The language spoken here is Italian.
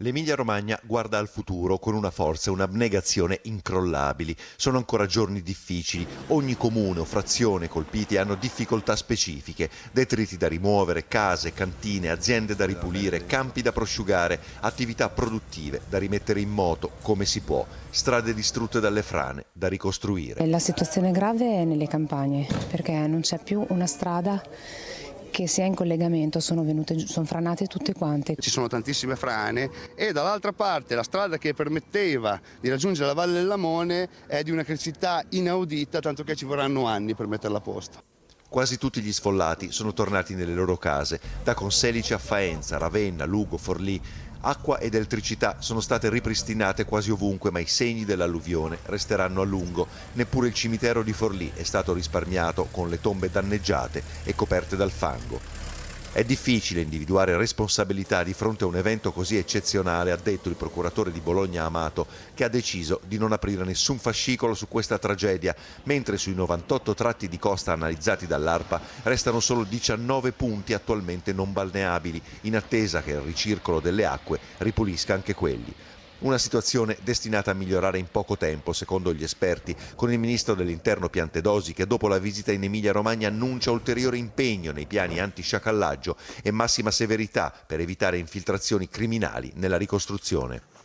L'Emilia-Romagna guarda al futuro con una forza e un'abnegazione incrollabili. Sono ancora giorni difficili, ogni comune o frazione colpiti hanno difficoltà specifiche, detriti da rimuovere, case, cantine, aziende da ripulire, campi da prosciugare, attività produttive da rimettere in moto come si può, strade distrutte dalle frane da ricostruire. La situazione grave è nelle campagne perché non c'è più una strada che si è in collegamento sono venute, sono franate tutte quante. Ci sono tantissime frane e dall'altra parte la strada che permetteva di raggiungere la Valle del Lamone è di una crescita inaudita, tanto che ci vorranno anni per metterla a posto. Quasi tutti gli sfollati sono tornati nelle loro case, da Conselice a Faenza, Ravenna, Lugo, Forlì. Acqua ed elettricità sono state ripristinate quasi ovunque, ma i segni dell'alluvione resteranno a lungo. Neppure il cimitero di Forlì è stato risparmiato, con le tombe danneggiate e coperte dal fango. È difficile individuare responsabilità di fronte a un evento così eccezionale, ha detto il procuratore di Bologna Amato, che ha deciso di non aprire nessun fascicolo su questa tragedia, mentre sui 98 tratti di costa analizzati dall'ARPA restano solo 19 punti attualmente non balneabili, in attesa che il ricircolo delle acque ripulisca anche quelli. Una situazione destinata a migliorare in poco tempo, secondo gli esperti, con il ministro dell'Interno Piantedosi che dopo la visita in Emilia-Romagna annuncia ulteriore impegno nei piani antisciacallaggio e massima severità per evitare infiltrazioni criminali nella ricostruzione.